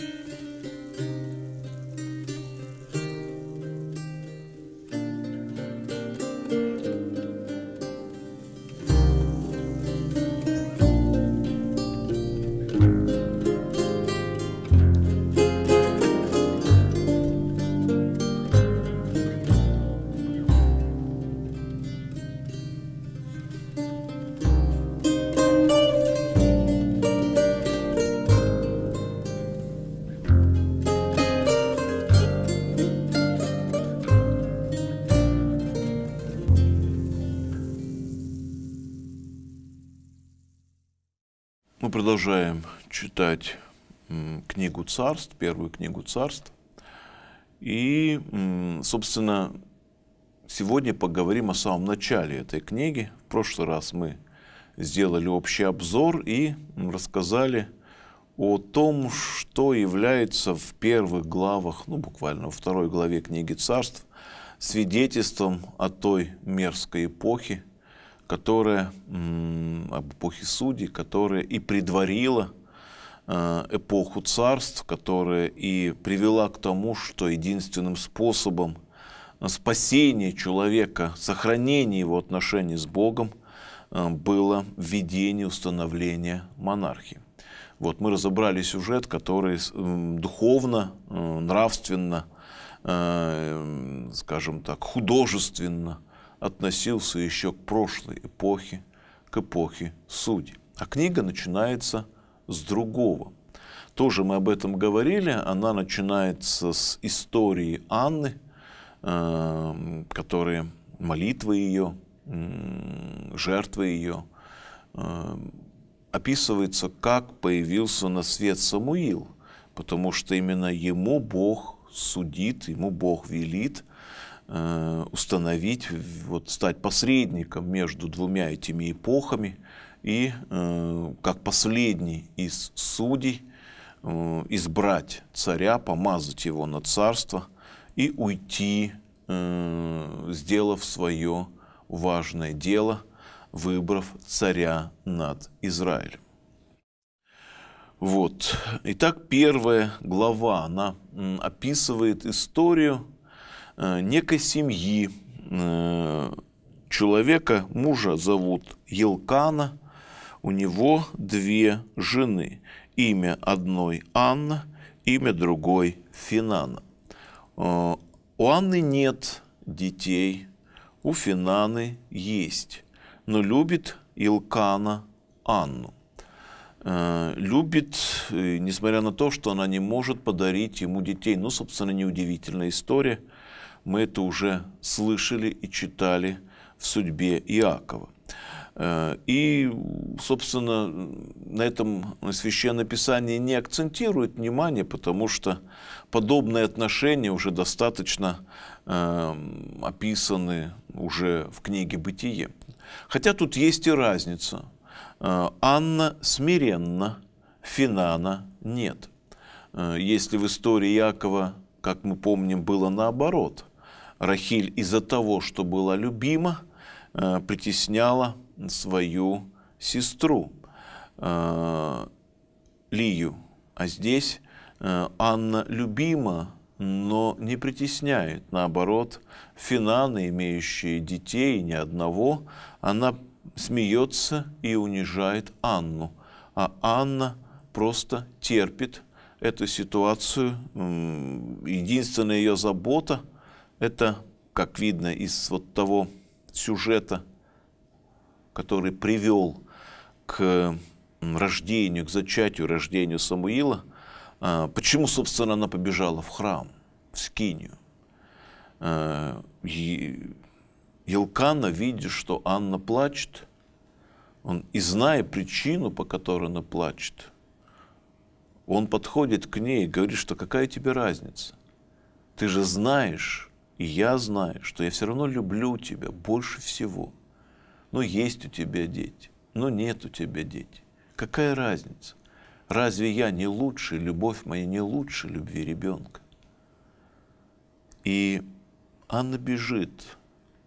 thank you продолжаем читать книгу царств, первую книгу царств. И, собственно, сегодня поговорим о самом начале этой книги. В прошлый раз мы сделали общий обзор и рассказали о том, что является в первых главах, ну буквально во второй главе книги царств, свидетельством о той мерзкой эпохе, которая об эпохе судей, которая и предварила э, эпоху царств, которая и привела к тому, что единственным способом э, спасения человека, сохранения его отношений с Богом э, было введение установления монархии. Вот мы разобрали сюжет, который духовно, нравственно, скажем так, художественно – относился еще к прошлой эпохе, к эпохе судей. А книга начинается с другого. Тоже мы об этом говорили. Она начинается с истории Анны, э, которые молитвы ее, жертвы ее, э, описывается, как появился на свет Самуил, потому что именно ему Бог судит, ему Бог велит – Э, установить, вот стать посредником между двумя этими эпохами и э, как последний из судей э, избрать царя, помазать его на царство и уйти, сделав свое важное дело, выбрав царя над Израилем. Вот. Итак, первая глава, она описывает историю Э, некой семьи. Э, человека, мужа зовут Елкана, у него две жены. Имя одной Анна, имя другой Финана. Э, у Анны нет детей, у Финаны есть, но любит Илкана Анну. Любит, несмотря на то, что она не может подарить ему детей. Ну, собственно, неудивительная история – мы это уже слышали и читали в судьбе Иакова. Э, и, собственно, на этом Священное Писание не акцентирует внимание, потому что подобные отношения уже достаточно э, описаны уже в книге «Бытие». Хотя тут есть и разница. Э, Анна смиренна, Финана нет. Э, если в истории Якова, как мы помним, было наоборот – Рахиль из-за того, что была любима, э, притесняла свою сестру э, Лию. А здесь э, Анна любима, но не притесняет. Наоборот, Финана, имеющая детей, ни одного, она смеется и унижает Анну. А Анна просто терпит эту ситуацию. Единственная ее забота это, как видно из вот того сюжета, который привел к рождению, к зачатию, рождению Самуила, а, почему, собственно, она побежала в храм, в Скинию. А, Елкана, видя, что Анна плачет, он, и зная причину, по которой она плачет, он подходит к ней и говорит, что какая тебе разница? Ты же знаешь, и я знаю, что я все равно люблю тебя больше всего. Но ну, есть у тебя дети, но нет у тебя дети. Какая разница? Разве я не лучше, любовь моя не лучше любви ребенка? И Анна бежит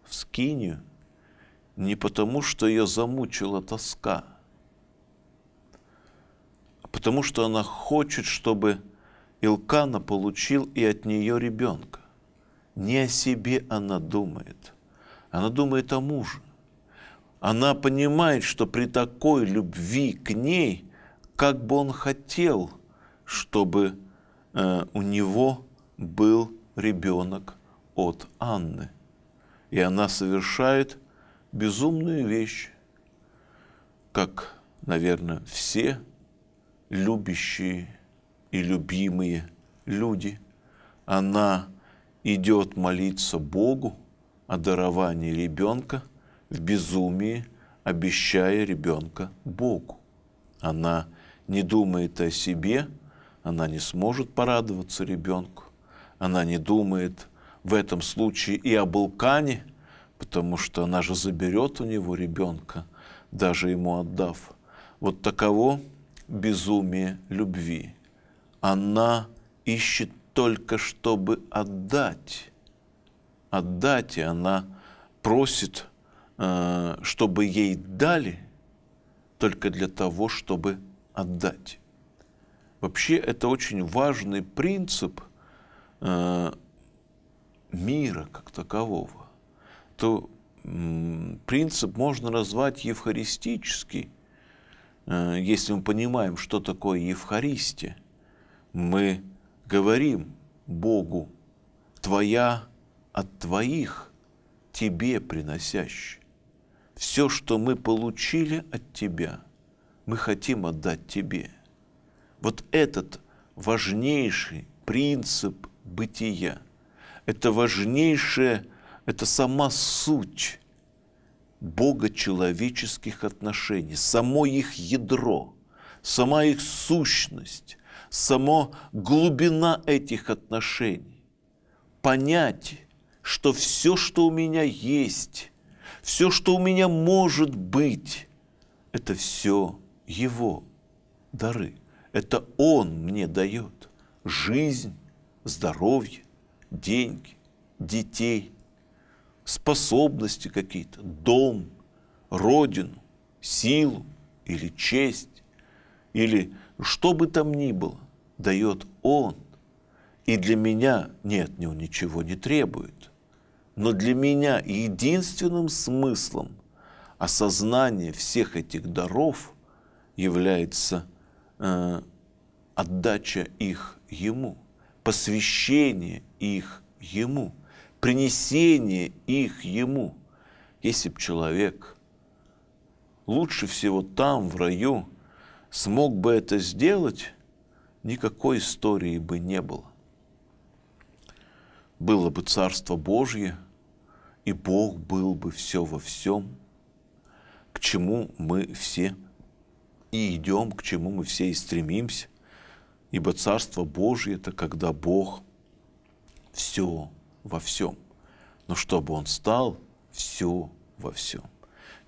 в скинию не потому, что ее замучила тоска, а потому что она хочет, чтобы Илкана получил и от нее ребенка. Не о себе она думает. Она думает о муже. Она понимает, что при такой любви к ней, как бы он хотел, чтобы э, у него был ребенок от Анны. И она совершает безумную вещь, как, наверное, все любящие и любимые люди. Она идет молиться Богу о даровании ребенка в безумии, обещая ребенка Богу. Она не думает о себе, она не сможет порадоваться ребенку, она не думает в этом случае и о Балкане, потому что она же заберет у него ребенка, даже ему отдав. Вот таково безумие любви. Она ищет только чтобы отдать. Отдать, и она просит, э, чтобы ей дали, только для того, чтобы отдать. Вообще это очень важный принцип э, мира как такового. То принцип можно назвать евхаристический, э, если мы понимаем, что такое Евхаристия. Мы говорим Богу, Твоя от Твоих, Тебе приносящий. Все, что мы получили от Тебя, мы хотим отдать Тебе. Вот этот важнейший принцип бытия, это важнейшее, это сама суть богочеловеческих отношений, само их ядро, сама их сущность, само глубина этих отношений. Понять, что все, что у меня есть, все, что у меня может быть, это все Его дары. Это Он мне дает жизнь, здоровье, деньги, детей, способности какие-то, дом, родину, силу или честь, или что бы там ни было дает Он. И для меня, нет, от него ничего не требует. Но для меня единственным смыслом осознания всех этих даров является э, отдача их Ему, посвящение их Ему, принесение их Ему. Если бы человек лучше всего там, в раю, смог бы это сделать, никакой истории бы не было. Было бы Царство Божье, и Бог был бы все во всем, к чему мы все и идем, к чему мы все и стремимся, ибо Царство Божье – это когда Бог все во всем. Но чтобы Он стал все во всем.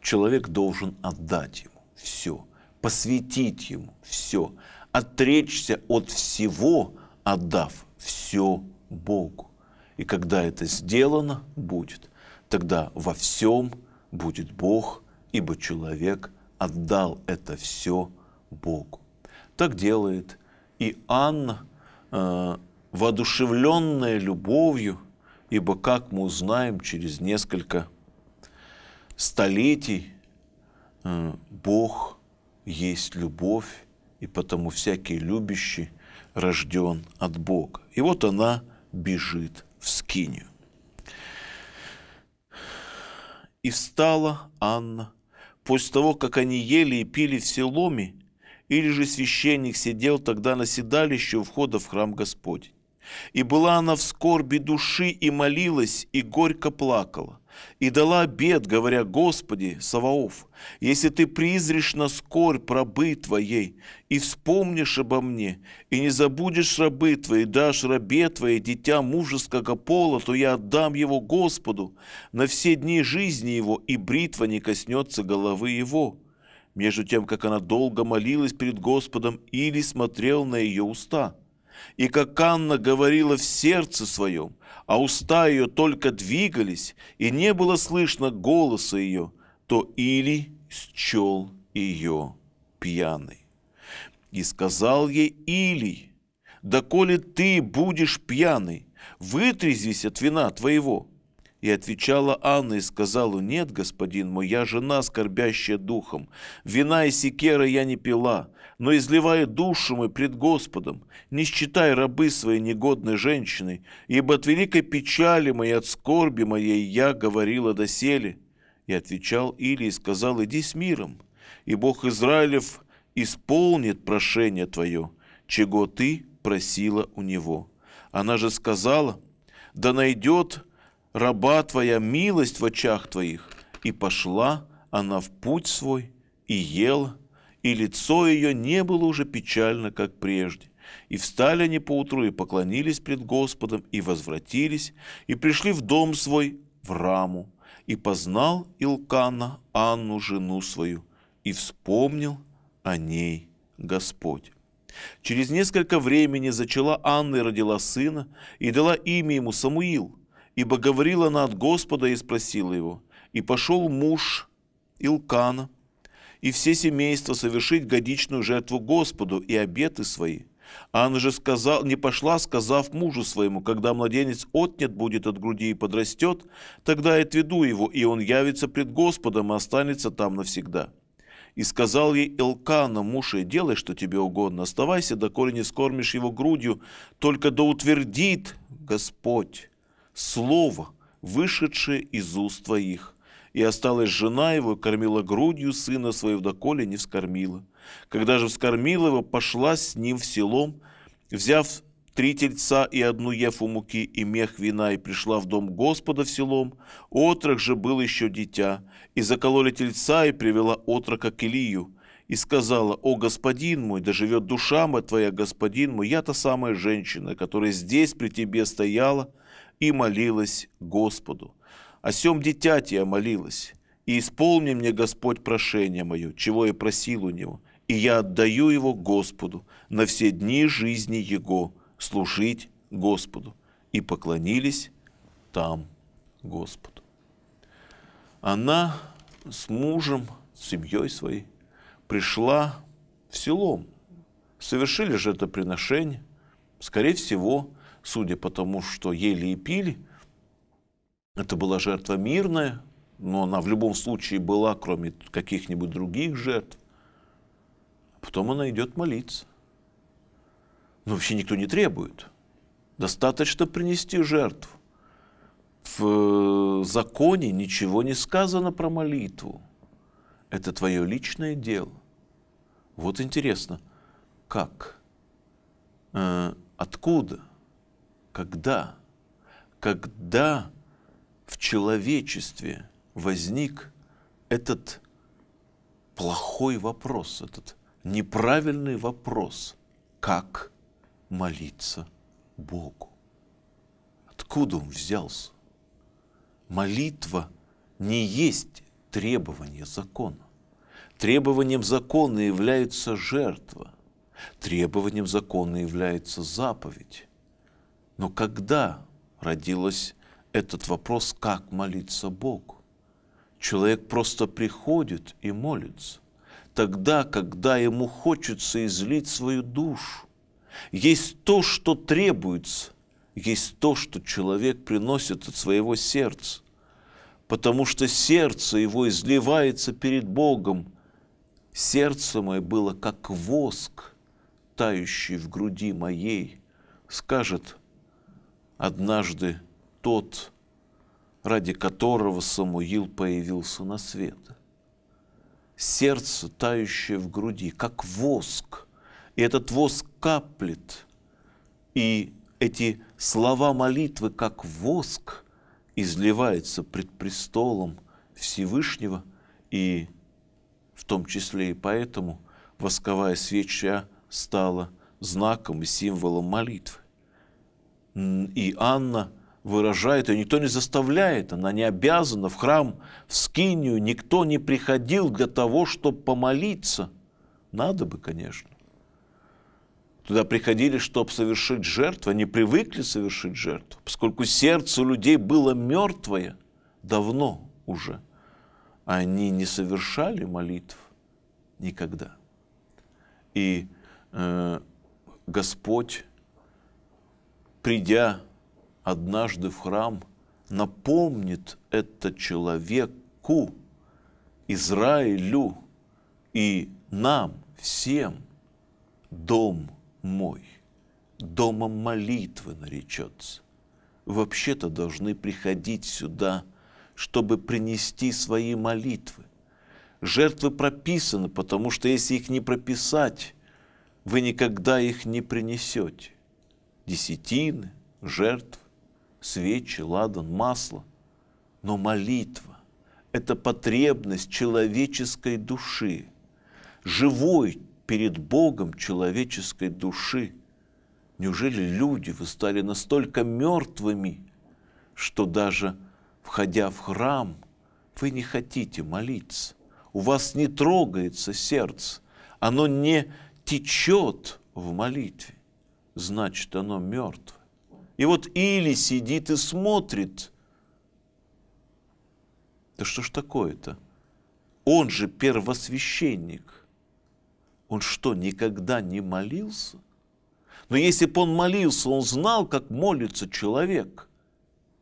Человек должен отдать Ему все, посвятить Ему все – отречься от всего, отдав все Богу. И когда это сделано будет, тогда во всем будет Бог, ибо человек отдал это все Богу. Так делает и Анна, э, воодушевленная любовью, ибо, как мы узнаем, через несколько столетий э, Бог есть любовь, и потому всякий любящий рожден от Бога. И вот она бежит в скинию. И встала Анна после того, как они ели и пили в Селоме, или же священник сидел тогда на седалище у входа в храм Господень. И была она в скорби души и молилась, и горько плакала. И дала обед, говоря, Господи, Саваоф, если ты призришь на скорбь рабы твоей, и вспомнишь обо мне, и не забудешь рабы твои, дашь рабе твоей дитя мужеского пола, то я отдам его Господу на все дни жизни его, и бритва не коснется головы его». Между тем, как она долго молилась перед Господом, Или смотрел на ее уста – и как Анна говорила в сердце своем, а уста ее только двигались, и не было слышно голоса ее, то Или счел ее пьяной И сказал ей Илий, коли ты будешь пьяный, вытрезвись от вина твоего». И отвечала Анна и сказала, «Нет, господин мой, я жена, скорбящая духом. Вина и секера я не пила, но изливая душу мой пред Господом, не считай рабы своей негодной женщины, ибо от великой печали моей, от скорби моей я говорила доселе». И отвечал Илий и сказал, «Иди с миром, и Бог Израилев исполнит прошение твое, чего ты просила у него». Она же сказала, «Да найдет раба твоя милость в очах твоих». И пошла она в путь свой и ела, и лицо ее не было уже печально, как прежде. И встали они поутру и поклонились пред Господом, и возвратились, и пришли в дом свой, в раму. И познал Илкана Анну, жену свою, и вспомнил о ней Господь. Через несколько времени зачала Анна и родила сына, и дала имя ему Самуил – Ибо говорила она от Господа и спросила его, и пошел муж Илкана и все семейства совершить годичную жертву Господу и обеты свои. А она же сказал, не пошла, сказав мужу своему, когда младенец отнят будет от груди и подрастет, тогда я отведу его, и он явится пред Господом и останется там навсегда. И сказал ей Элкана, муж, и делай, что тебе угодно, оставайся, доколе не скормишь его грудью, только да утвердит Господь слово, вышедшее из уст твоих. И осталась жена его, кормила грудью сына своего, доколе не вскормила. Когда же вскормила его, пошла с ним в селом, взяв три тельца и одну ефу муки и мех вина, и пришла в дом Господа в селом. Отрок же был еще дитя, и закололи тельца, и привела отрока к Илию, и сказала, «О, господин мой, да живет душа моя твоя, господин мой, я та самая женщина, которая здесь при тебе стояла, и молилась Господу. О сем дитяти я молилась, и исполни мне Господь прошение мое, чего я просил у него, и я отдаю его Господу на все дни жизни его служить Господу. И поклонились там Господу. Она с мужем, с семьей своей пришла в селом. Совершили же это приношение. Скорее всего, судя по тому, что ели и пили, это была жертва мирная, но она в любом случае была, кроме каких-нибудь других жертв. Потом она идет молиться. Но вообще никто не требует. Достаточно принести жертву. В э, законе ничего не сказано про молитву. Это твое личное дело. Вот интересно, как, э, откуда – когда, когда в человечестве возник этот плохой вопрос, этот неправильный вопрос, как молиться Богу. Откуда он взялся? Молитва не есть требование закона. Требованием закона является жертва. Требованием закона является заповедь. Но когда родилась этот вопрос, как молиться Богу? Человек просто приходит и молится. Тогда, когда ему хочется излить свою душу. Есть то, что требуется. Есть то, что человек приносит от своего сердца. Потому что сердце его изливается перед Богом. Сердце мое было как воск, тающий в груди моей, скажет – однажды тот, ради которого Самуил появился на свет. Сердце, тающее в груди, как воск, и этот воск каплет, и эти слова молитвы, как воск, изливается пред престолом Всевышнего, и в том числе и поэтому восковая свеча стала знаком и символом молитвы и Анна выражает ее, никто не заставляет, она не обязана в храм, в скинию, никто не приходил для того, чтобы помолиться. Надо бы, конечно. Туда приходили, чтобы совершить жертву, они привыкли совершить жертву, поскольку сердце людей было мертвое давно уже. Они не совершали молитв никогда. И э, Господь придя однажды в храм, напомнит это человеку, Израилю и нам всем дом мой, домом молитвы наречется. Вообще-то должны приходить сюда, чтобы принести свои молитвы. Жертвы прописаны, потому что если их не прописать, вы никогда их не принесете десятины, жертв, свечи, ладан, масло. Но молитва – это потребность человеческой души, живой перед Богом человеческой души. Неужели люди вы стали настолько мертвыми, что даже входя в храм, вы не хотите молиться? У вас не трогается сердце, оно не течет в молитве значит оно мертвое. И вот Или сидит и смотрит. Да что ж такое-то? Он же первосвященник. Он что, никогда не молился? Но если бы он молился, он знал, как молится человек.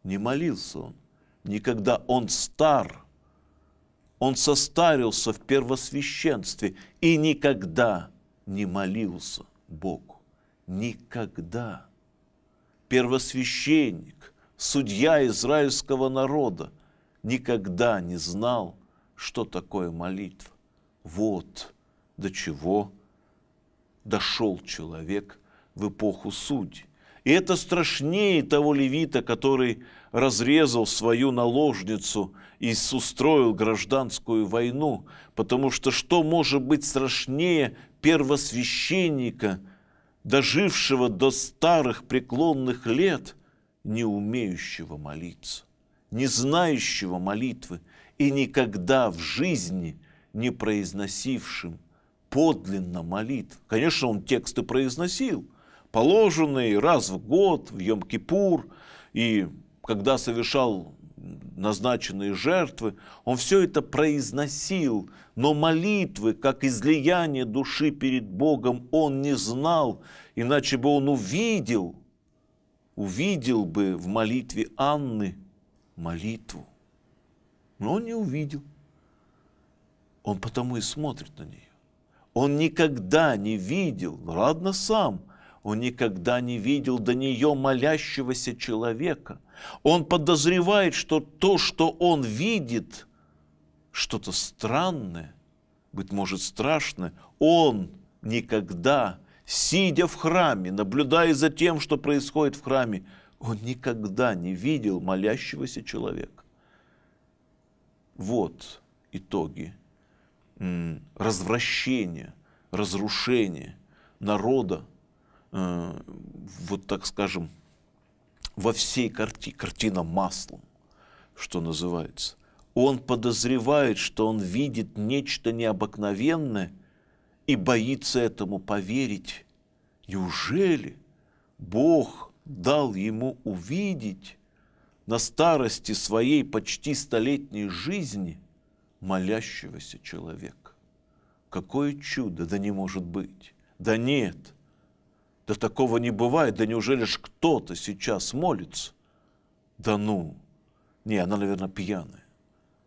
Не молился он. Никогда он стар. Он состарился в первосвященстве и никогда не молился Богу. Никогда. Первосвященник, судья израильского народа, никогда не знал, что такое молитва. Вот до чего дошел человек в эпоху судей. И это страшнее того левита, который разрезал свою наложницу и устроил гражданскую войну, потому что что может быть страшнее первосвященника – дожившего до старых преклонных лет, не умеющего молиться, не знающего молитвы и никогда в жизни не произносившим подлинно молитв. Конечно, он тексты произносил, положенные раз в год, в Йом-Кипур, и когда совершал назначенные жертвы, он все это произносил, но молитвы, как излияние души перед Богом, он не знал, иначе бы он увидел, увидел бы в молитве Анны молитву. Но он не увидел. Он потому и смотрит на нее. Он никогда не видел, ну ладно сам, он никогда не видел до нее молящегося человека. Он подозревает, что то, что он видит, что-то странное, быть может страшное, он никогда, сидя в храме, наблюдая за тем, что происходит в храме, он никогда не видел молящегося человека. Вот итоги развращения, разрушения народа, э, вот так скажем, во всей карти, картина маслом, что называется. Он подозревает, что он видит нечто необыкновенное и боится этому поверить. Неужели Бог дал ему увидеть на старости своей почти столетней жизни молящегося человека? Какое чудо, да не может быть! Да нет, да такого не бывает, да неужели ж кто-то сейчас молится? Да ну, не, она, наверное, пьяная.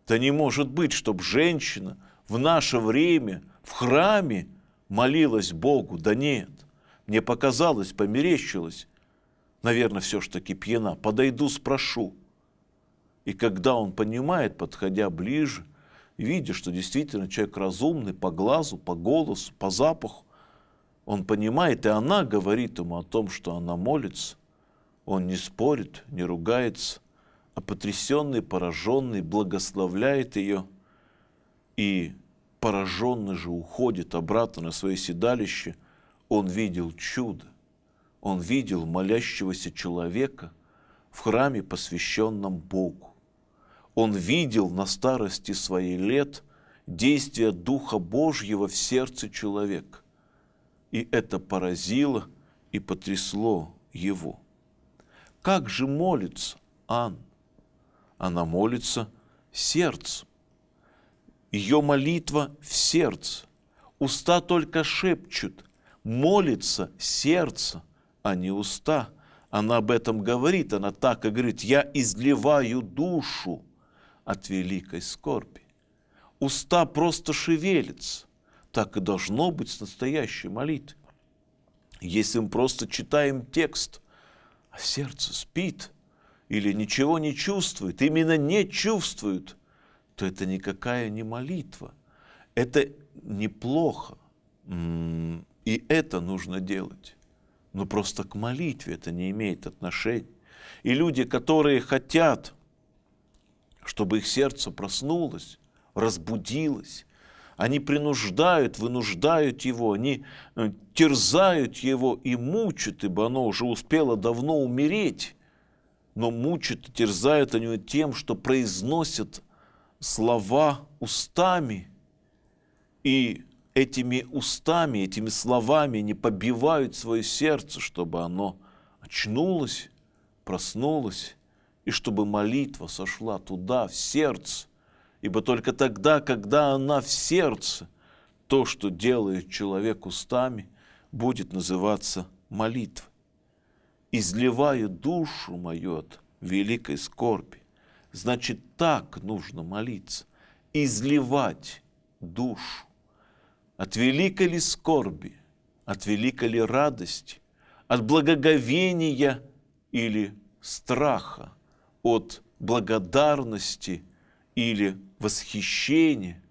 Да не может быть, чтобы женщина в наше время в храме молилась Богу. Да нет, мне показалось, померещилось. Наверное, все ж таки пьяна. Подойду, спрошу. И когда он понимает, подходя ближе, видя, что действительно человек разумный по глазу, по голосу, по запаху, он понимает, и она говорит ему о том, что она молится. Он не спорит, не ругается, а потрясенный, пораженный, благословляет ее. И пораженный же уходит обратно на свое седалище. Он видел чудо. Он видел молящегося человека в храме, посвященном Богу. Он видел на старости своих лет действия Духа Божьего в сердце человека и это поразило и потрясло его. Как же молится Ан? Она молится сердцем. Ее молитва в сердце. Уста только шепчут. Молится сердце, а не уста. Она об этом говорит, она так и говорит, я изливаю душу от великой скорби. Уста просто шевелится так и должно быть с настоящей молитвой. Если мы просто читаем текст, а сердце спит или ничего не чувствует, именно не чувствует, то это никакая не молитва. Это неплохо, и это нужно делать. Но просто к молитве это не имеет отношения. И люди, которые хотят, чтобы их сердце проснулось, разбудилось, они принуждают, вынуждают его, они э, терзают его и мучат, ибо оно уже успело давно умереть. Но мучат и терзают они тем, что произносят слова устами. И этими устами, этими словами не побивают свое сердце, чтобы оно очнулось, проснулось, и чтобы молитва сошла туда, в сердце, ибо только тогда, когда она в сердце, то, что делает человек устами, будет называться молитвой. Изливаю душу мою от великой скорби. Значит, так нужно молиться, изливать душу. От великой ли скорби, от великой ли радости, от благоговения или страха, от благодарности или восхищение,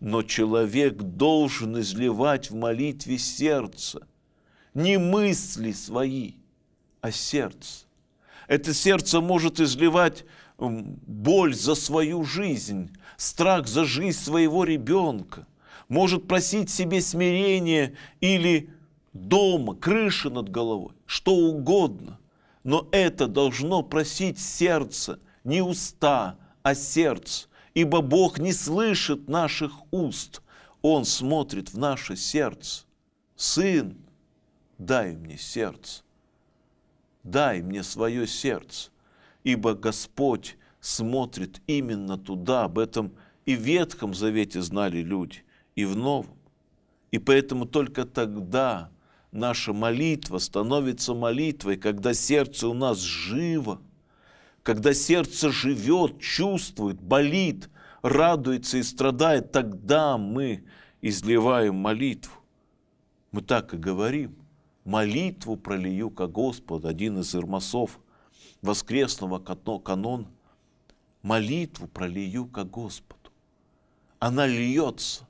но человек должен изливать в молитве сердце, не мысли свои, а сердце. Это сердце может изливать боль за свою жизнь, страх за жизнь своего ребенка, может просить себе смирения или дома, крыши над головой, что угодно. Но это должно просить сердце, не уста, а сердце ибо Бог не слышит наших уст, Он смотрит в наше сердце. Сын, дай мне сердце, дай мне свое сердце, ибо Господь смотрит именно туда, об этом и в Ветхом Завете знали люди, и в Новом. И поэтому только тогда наша молитва становится молитвой, когда сердце у нас живо – когда сердце живет, чувствует, болит, радуется и страдает, тогда мы изливаем молитву. Мы так и говорим. Молитву пролию ко Господу, один из ирмасов воскресного канона. Молитву пролию ко Господу. Она льется,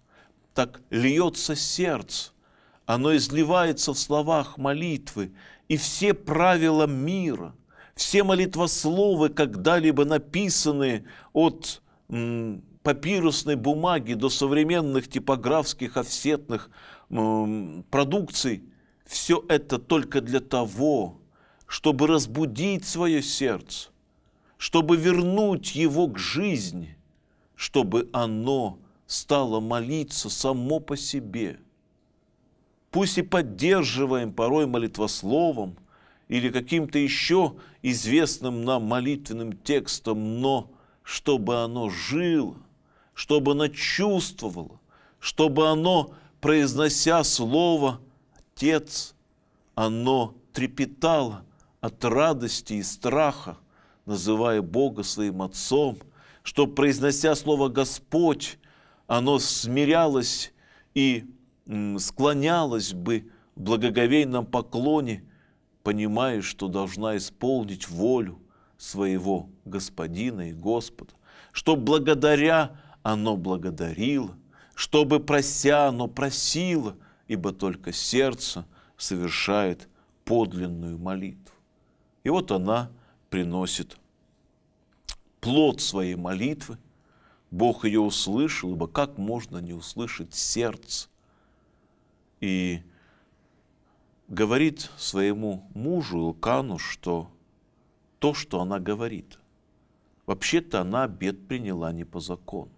так льется сердце. Оно изливается в словах молитвы, и все правила мира – все молитвословы, когда-либо написаны от папирусной бумаги до современных типографских офсетных продукций, все это только для того, чтобы разбудить свое сердце, чтобы вернуть его к жизни, чтобы оно стало молиться само по себе. Пусть и поддерживаем порой молитвословом – или каким-то еще известным нам молитвенным текстом, но чтобы оно жило, чтобы оно чувствовало, чтобы оно, произнося слово «Отец», оно трепетало от радости и страха, называя Бога своим Отцом, чтобы произнося слово «Господь», оно смирялось и склонялось бы в благоговейном поклоне – понимаешь, что должна исполнить волю своего Господина и Господа, чтобы благодаря оно благодарило, чтобы прося оно просило, ибо только сердце совершает подлинную молитву. И вот она приносит плод своей молитвы, Бог ее услышал, ибо как можно не услышать сердце? И говорит своему мужу Илкану, что то, что она говорит, вообще-то она обед приняла не по закону.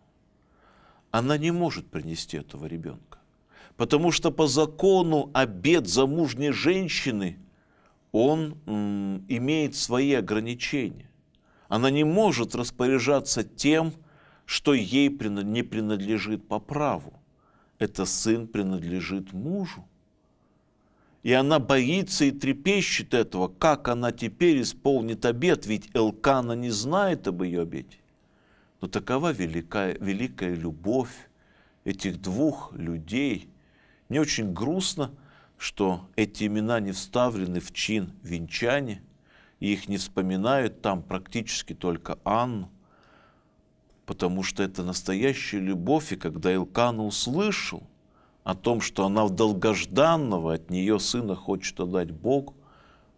Она не может принести этого ребенка, потому что по закону обед замужней женщины, он м, имеет свои ограничения. Она не может распоряжаться тем, что ей не принадлежит по праву. Это сын принадлежит мужу. И она боится и трепещет этого, как она теперь исполнит обед, ведь Элкана не знает об ее обете. Но такова великая, великая любовь этих двух людей. Мне очень грустно, что эти имена не вставлены в чин венчане, и их не вспоминают там практически только Анну, потому что это настоящая любовь, и когда Элкана услышал – о том, что она в долгожданного от нее сына хочет отдать Богу,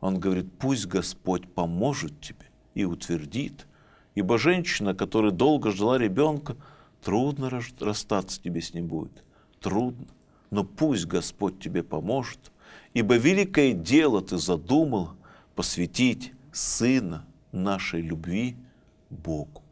он говорит, пусть Господь поможет тебе и утвердит, ибо женщина, которая долго ждала ребенка, трудно расстаться тебе с ним будет, трудно, но пусть Господь тебе поможет, ибо великое дело ты задумал посвятить сына нашей любви Богу.